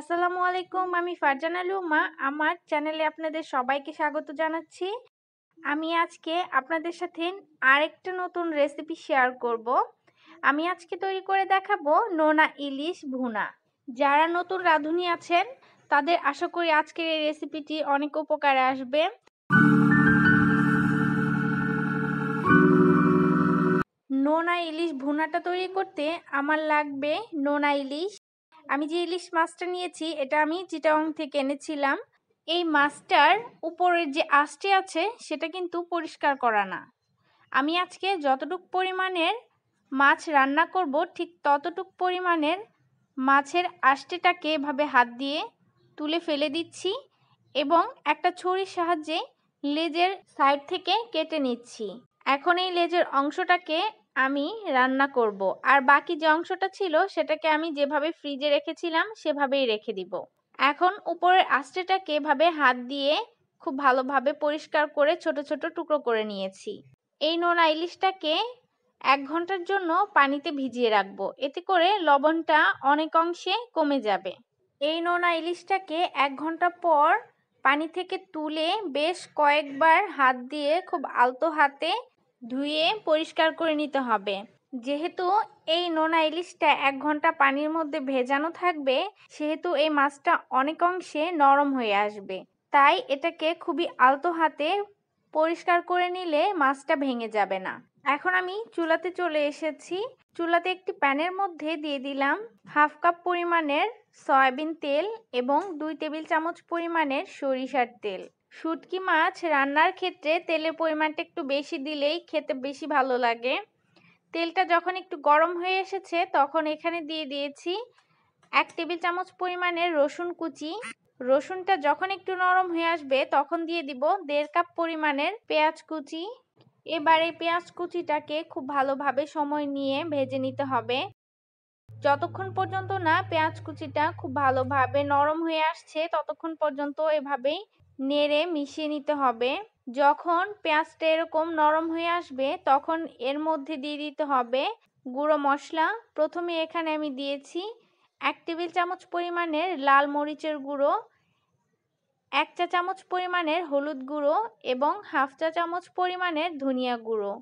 আসসালামু আলাইকুম আমি ফারজানা লুমা আমার চ্যানেলে আপনাদের সবাইকে স্বাগত জানাচ্ছি আমি আজকে আপনাদের সাথে আরেকটা নতুন রেসিপি শেয়ার করব। আমি আজকে তৈরি করে দেখাবো নোনা ইলিশ ভুনা যারা নতুন রাঁধুনি আছেন তাদের আশা করি আজকের এই রেসিপিটি অনেক উপকারে আসবে নোনা ইলিশ ভুনাটা তৈরি করতে আমার লাগবে নোনা ইলিশ আমি যে ইলিশ মাছটা নিয়েছি এটা আমি চিটাং থেকে এনেছিলাম এই মাছটার উপরের যে আঁশটি আছে সেটা কিন্তু পরিষ্কার করা না আমি আজকে যতটুক পরিমাণের মাছ রান্না করব ঠিক ততটুক পরিমাণের মাছের আষ্টেটাকে এভাবে হাত দিয়ে তুলে ফেলে দিচ্ছি এবং একটা ছুরির সাহায্যে লেজের সাইড থেকে কেটে নিচ্ছি এখন এই লেজের অংশটাকে আমি রান্না করব আর বাকি যে অংশটা ছিল সেটাকে আমি যেভাবে ফ্রিজে রেখেছিলাম সেভাবেই রেখে দিব এখন উপরের আস্তেটাকে এভাবে হাত দিয়ে খুব ভালোভাবে পরিষ্কার করে ছোট ছোট টুকরো করে নিয়েছি এই নোনা ইলিশটাকে এক ঘন্টার জন্য পানিতে ভিজিয়ে রাখবো এতে করে লবণটা অনেক অংশে কমে যাবে এই নোনা ইলিশটাকে এক ঘন্টা পর পানি থেকে তুলে বেশ কয়েকবার হাত দিয়ে খুব আলতো হাতে ধুয়ে পরিষ্কার করে নিতে হবে যেহেতু এই নোনা ইলিশটা এক ঘন্টা পানির মধ্যে ভেজানো থাকবে সেহেতু এই মাছটা অনেক অংশে নরম হয়ে আসবে তাই এটাকে খুবই আলতো হাতে পরিষ্কার করে নিলে মাছটা ভেঙে যাবে না এখন আমি চুলাতে চলে এসেছি চুলাতে একটি প্যানের মধ্যে দিয়ে দিলাম হাফ কাপ পরিমাণের সয়াবিন তেল এবং দুই টেবিল চামচ পরিমাণের সরিষার তেল শুটকি মাছ রান্নার ক্ষেত্রে তেলের পরিমাণটা একটু বেশি দিলেই খেতে বেশি ভালো লাগে তেলটা যখন একটু গরম হয়ে এসেছে তখন এখানে দিয়ে দিয়েছি এক টেবিল চামচ পরিমাণের রসুন কুচি রসুনটা যখন একটু নরম হয়ে আসবে তখন দিয়ে দিব দেড় কাপ পরিমাণের পেঁয়াজ কুচি এবারে পেঁয়াজ কুচিটাকে খুব ভালোভাবে সময় নিয়ে ভেজে নিতে হবে যতক্ষণ পর্যন্ত না পেঁয়াজ কুচিটা খুব ভালোভাবে নরম হয়ে আসছে ততক্ষণ পর্যন্ত এভাবেই নেড়ে মিশিয়ে নিতে হবে যখন পেঁয়াজটা এরকম নরম হয়ে আসবে তখন এর মধ্যে দিয়ে দিতে হবে গুঁড়ো মশলা প্রথমে এখানে আমি দিয়েছি এক টেবিল চামচ পরিমাণের লাল মরিচের গুঁড়ো এক চা চামচ পরিমাণের হলুদ গুঁড়ো এবং হাফ চা চামচ পরিমাণের ধনিয়া গুঁড়ো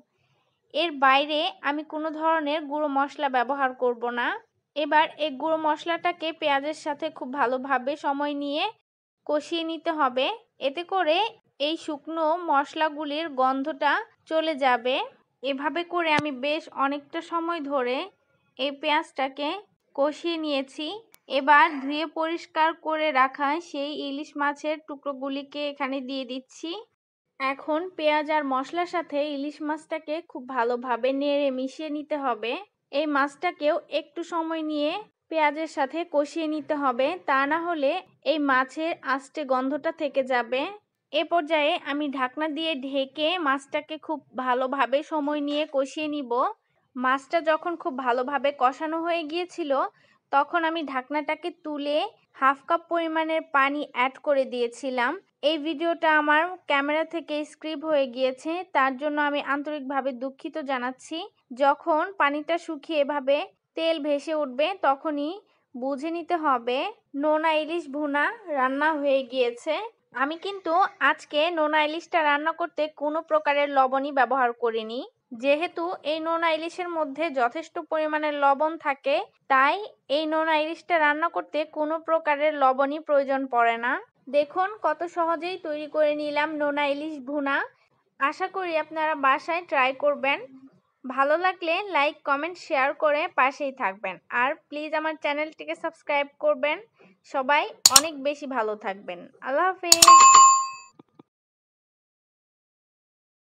এর বাইরে আমি কোনো ধরনের গুঁড়ো মশলা ব্যবহার করব না এবার এই গুঁড়ো মশলাটাকে পেঁয়াজের সাথে খুব ভালোভাবে সময় নিয়ে কষিয়ে নিতে হবে এতে করে এই শুকনো মশলাগুলির গন্ধটা চলে যাবে এভাবে করে আমি বেশ অনেকটা সময় ধরে এই পেঁয়াজটাকে কষিয়ে নিয়েছি এবার ধুয়ে পরিষ্কার করে রাখা সেই ইলিশ মাছের টুকরোগুলিকে এখানে দিয়ে দিচ্ছি এখন পেঁয়াজ আর মশলার সাথে ইলিশ মাছটাকে খুব ভালোভাবে নেড়ে মিশিয়ে নিতে হবে এই মাছটাকেও একটু সময় নিয়ে পেঁয়াজের সাথে কষিয়ে নিতে হবে তা না হলে এই মাছের আস্তে গন্ধটা থেকে যাবে এ পর্যায়ে আমি ঢাকনা দিয়ে ঢেকে মাছটাকে খুব ভালোভাবে সময় নিয়ে কষিয়ে নিব মাছটা যখন খুব ভালোভাবে কষানো হয়ে গিয়েছিল তখন আমি ঢাকনাটাকে তুলে হাফ কাপ পরিমাণের পানি অ্যাড করে দিয়েছিলাম এই ভিডিওটা আমার ক্যামেরা থেকে স্ক্রিপ হয়ে গিয়েছে তার জন্য আমি আন্তরিকভাবে দুঃখিত জানাচ্ছি যখন পানিটা শুকিয়ে এভাবে তেল ভেসে উঠবে তখনই বুঝে নিতে হবে নোনা ইলিশ ভুনা রান্না হয়ে গিয়েছে আমি কিন্তু আজকে নোনা ইলিশটা রান্না করতে কোনো প্রকারের লবণই ব্যবহার করিনি যেহেতু এই নোনা ইলিশের মধ্যে যথেষ্ট পরিমাণে লবণ থাকে তাই এই নোনা ইলিশটা রান্না করতে কোনো প্রকারের লবণই প্রয়োজন পড়ে না দেখুন কত সহজেই তৈরি করে নিলাম নোনা ইলিশ ভুনা আশা করি আপনারা বাসায় ট্রাই করবেন ভালো লাগলে লাইক কমেন্ট শেয়ার করে পাশেই থাকবেন আর প্লিজ আমার চ্যানেলটিকে সাবস্ক্রাইব করবেন সবাই অনেক বেশি ভালো থাকবেন আল্লাহ হাফিজ